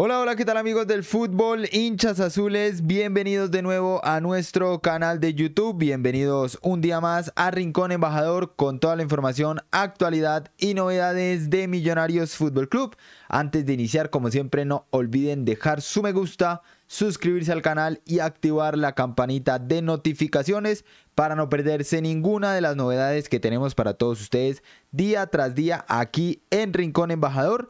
Hola, hola, ¿qué tal amigos del fútbol? Hinchas azules, bienvenidos de nuevo a nuestro canal de YouTube, bienvenidos un día más a Rincón Embajador con toda la información, actualidad y novedades de Millonarios Fútbol Club. Antes de iniciar, como siempre, no olviden dejar su me gusta, suscribirse al canal y activar la campanita de notificaciones para no perderse ninguna de las novedades que tenemos para todos ustedes día tras día aquí en Rincón Embajador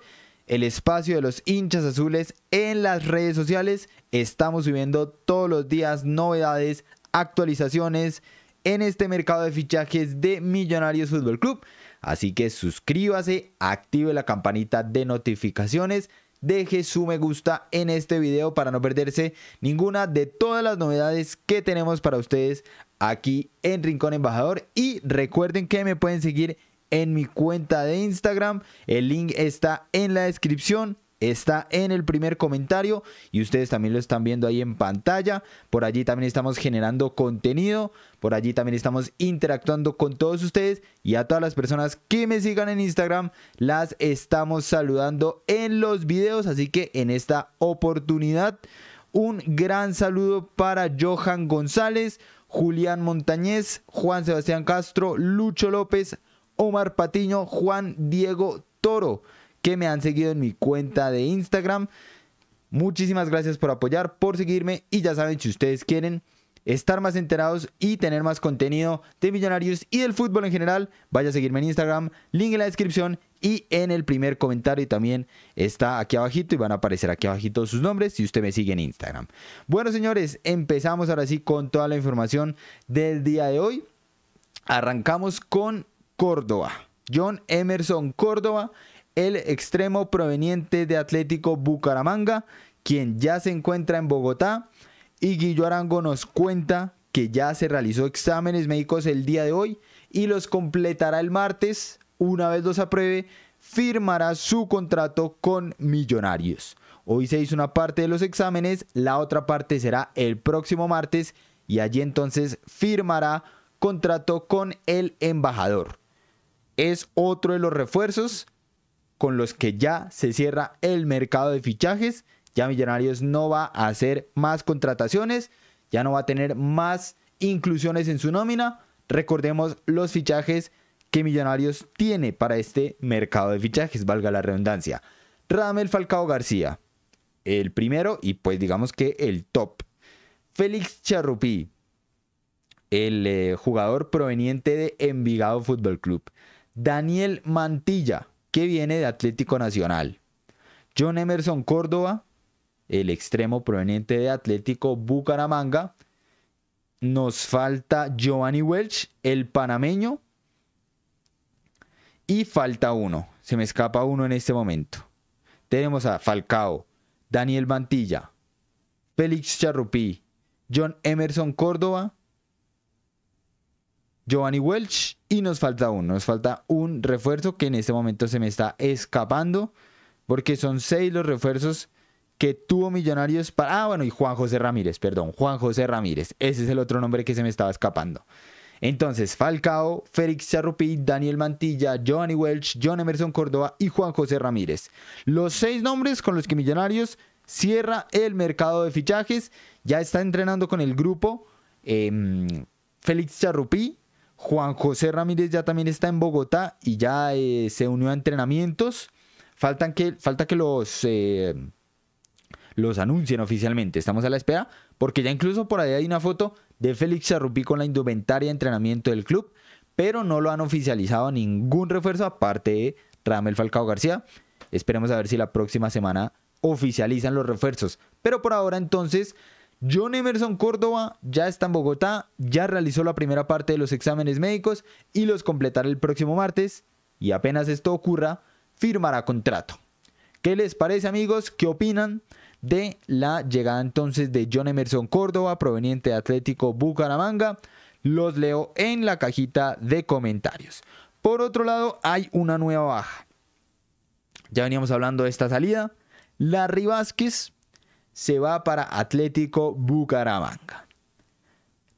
el espacio de los hinchas azules en las redes sociales. Estamos subiendo todos los días novedades, actualizaciones en este mercado de fichajes de Millonarios Fútbol Club. Así que suscríbase, active la campanita de notificaciones, deje su me gusta en este video para no perderse ninguna de todas las novedades que tenemos para ustedes aquí en Rincón Embajador. Y recuerden que me pueden seguir en mi cuenta de Instagram. El link está en la descripción. Está en el primer comentario y ustedes también lo están viendo ahí en pantalla. Por allí también estamos generando contenido. Por allí también estamos interactuando con todos ustedes y a todas las personas que me sigan en Instagram las estamos saludando en los videos. Así que en esta oportunidad un gran saludo para Johan González, Julián Montañez, Juan Sebastián Castro, Lucho López, Omar Patiño, Juan Diego Toro, que me han seguido en mi cuenta de Instagram. Muchísimas gracias por apoyar, por seguirme y ya saben, si ustedes quieren estar más enterados y tener más contenido de Millonarios y del fútbol en general, vaya a seguirme en Instagram, link en la descripción y en el primer comentario Y también está aquí abajito y van a aparecer aquí abajito sus nombres si usted me sigue en Instagram. Bueno señores, empezamos ahora sí con toda la información del día de hoy. Arrancamos con Córdoba. John Emerson Córdoba, el extremo proveniente de Atlético Bucaramanga, quien ya se encuentra en Bogotá. Y Guillo Arango nos cuenta que ya se realizó exámenes médicos el día de hoy y los completará el martes. Una vez los apruebe, firmará su contrato con Millonarios. Hoy se hizo una parte de los exámenes, la otra parte será el próximo martes y allí entonces firmará contrato con el embajador es otro de los refuerzos con los que ya se cierra el mercado de fichajes. Ya Millonarios no va a hacer más contrataciones, ya no va a tener más inclusiones en su nómina. Recordemos los fichajes que Millonarios tiene para este mercado de fichajes, valga la redundancia. Radamel Falcao García, el primero y pues digamos que el top. Félix Charrupí, el eh, jugador proveniente de Envigado Fútbol Club. Daniel Mantilla, que viene de Atlético Nacional. John Emerson Córdoba, el extremo proveniente de Atlético Bucaramanga. Nos falta Giovanni Welch, el panameño. Y falta uno. Se me escapa uno en este momento. Tenemos a Falcao, Daniel Mantilla, Félix Charrupí, John Emerson Córdoba, Giovanni Welch y nos falta uno, nos falta un refuerzo que en este momento se me está escapando porque son seis los refuerzos que tuvo Millonarios para... Ah, bueno, y Juan José Ramírez, perdón, Juan José Ramírez, ese es el otro nombre que se me estaba escapando. Entonces, Falcao, Félix Charrupí, Daniel Mantilla, Giovanni Welch, John Emerson Córdoba y Juan José Ramírez. Los seis nombres con los que Millonarios cierra el mercado de fichajes. Ya está entrenando con el grupo em, Félix Charrupí, Juan José Ramírez ya también está en Bogotá y ya eh, se unió a entrenamientos. Faltan que, falta que los, eh, los anuncien oficialmente. Estamos a la espera porque ya incluso por ahí hay una foto de Félix Arrupí con la indumentaria de entrenamiento del club, pero no lo han oficializado ningún refuerzo aparte de Ramel Falcao García. Esperemos a ver si la próxima semana oficializan los refuerzos. Pero por ahora entonces John Emerson Córdoba ya está en Bogotá, ya realizó la primera parte de los exámenes médicos y los completará el próximo martes y apenas esto ocurra, firmará contrato. ¿Qué les parece amigos? ¿Qué opinan de la llegada entonces de John Emerson Córdoba proveniente de Atlético Bucaramanga? Los leo en la cajita de comentarios. Por otro lado, hay una nueva baja. Ya veníamos hablando de esta salida. la Vázquez se va para Atlético Bucaramanga.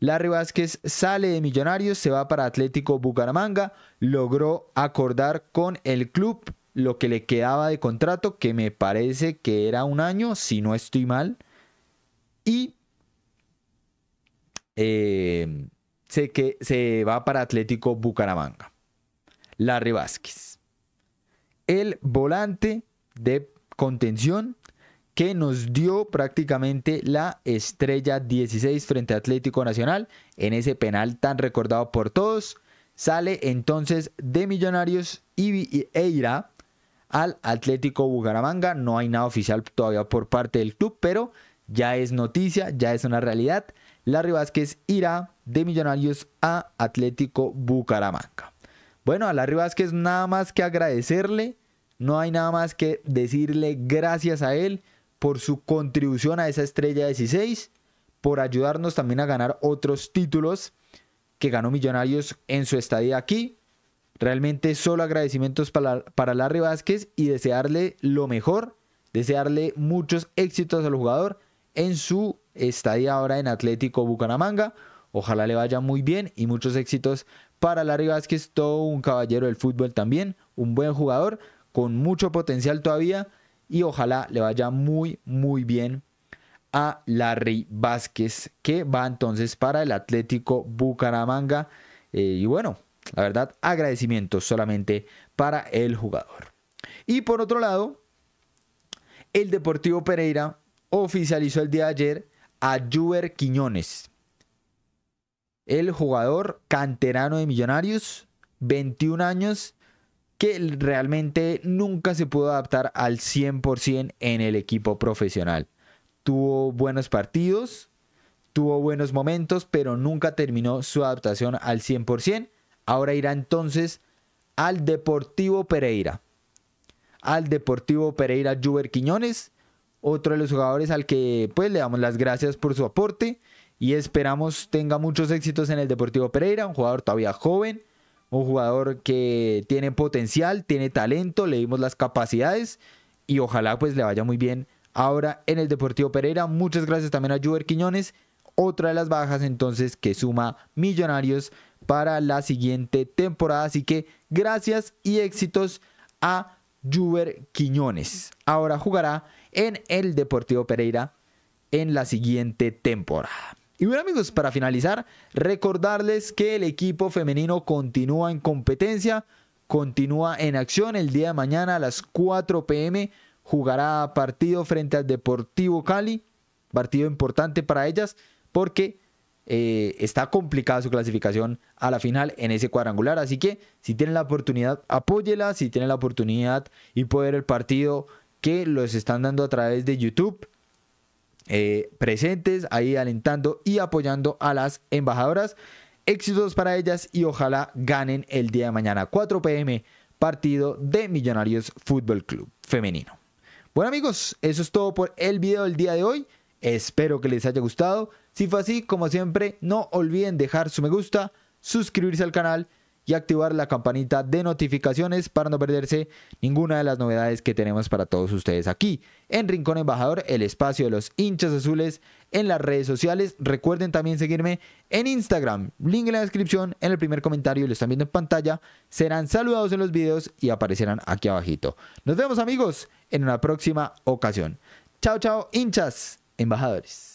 Larry Vázquez sale de Millonarios, se va para Atlético Bucaramanga, logró acordar con el club lo que le quedaba de contrato, que me parece que era un año, si no estoy mal, y em, que, se va para Atlético Bucaramanga. Larry Vázquez. El volante de contención que nos dio prácticamente la estrella 16 frente a Atlético Nacional en ese penal tan recordado por todos. Sale entonces de Millonarios y e irá al Atlético Bucaramanga. No hay nada oficial todavía por parte del club, pero ya es noticia, ya es una realidad. Larry Vázquez irá de Millonarios a Atlético Bucaramanga. Bueno, a Larry Vázquez nada más que agradecerle, no hay nada más que decirle gracias a él por su contribución a esa estrella 16, por ayudarnos también a ganar otros títulos que ganó Millonarios en su estadía aquí. Realmente solo agradecimientos para, para Larry Vázquez y desearle lo mejor, desearle muchos éxitos al jugador en su estadía ahora en Atlético Bucaramanga. Ojalá le vaya muy bien y muchos éxitos para Larry Vázquez, todo un caballero del fútbol también, un buen jugador con mucho potencial todavía y ojalá le vaya muy, muy bien a Larry Vázquez, que va entonces para el Atlético Bucaramanga. Eh, y bueno, la verdad, agradecimiento solamente para el jugador. Y por otro lado, el Deportivo Pereira oficializó el día de ayer a Juber Quiñones, el jugador canterano de Millonarios, 21 años, que realmente nunca se pudo adaptar al 100% en el equipo profesional. Tuvo buenos partidos, tuvo buenos momentos, pero nunca terminó su adaptación al 100%. Ahora irá entonces al Deportivo Pereira. Al Deportivo Pereira Juber Quiñones, otro de los jugadores al que pues le damos las gracias por su aporte y esperamos tenga muchos éxitos en el Deportivo Pereira, un jugador todavía joven, un jugador que tiene potencial, tiene talento, le dimos las capacidades y ojalá pues le vaya muy bien ahora en el Deportivo Pereira. Muchas gracias también a Juber Quiñones, otra de las bajas entonces que suma Millonarios para la siguiente temporada. Así que gracias y éxitos a Juber Quiñones. Ahora jugará en el Deportivo Pereira en la siguiente temporada. Y bueno amigos, para finalizar, recordarles que el equipo femenino continúa en competencia, continúa en acción. El día de mañana a las 4 pm jugará partido frente al Deportivo Cali. Partido importante para ellas porque eh, está complicada su clasificación a la final en ese cuadrangular. Así que si tienen la oportunidad, apóyela. Si tienen la oportunidad y poder el partido que los están dando a través de YouTube eh, presentes ahí alentando y apoyando a las embajadoras. Éxitos para ellas y ojalá ganen el día de mañana 4 pm partido de Millonarios Fútbol Club femenino. Bueno amigos, eso es todo por el video del día de hoy. Espero que les haya gustado. Si fue así, como siempre, no olviden dejar su me gusta, suscribirse al canal y activar la campanita de notificaciones para no perderse ninguna de las novedades que tenemos para todos ustedes aquí en Rincón Embajador, el espacio de los hinchas azules en las redes sociales. Recuerden también seguirme en Instagram, link en la descripción, en el primer comentario, lo están viendo en pantalla, serán saludados en los videos y aparecerán aquí abajito. Nos vemos amigos en una próxima ocasión. Chao, chao, hinchas, embajadores.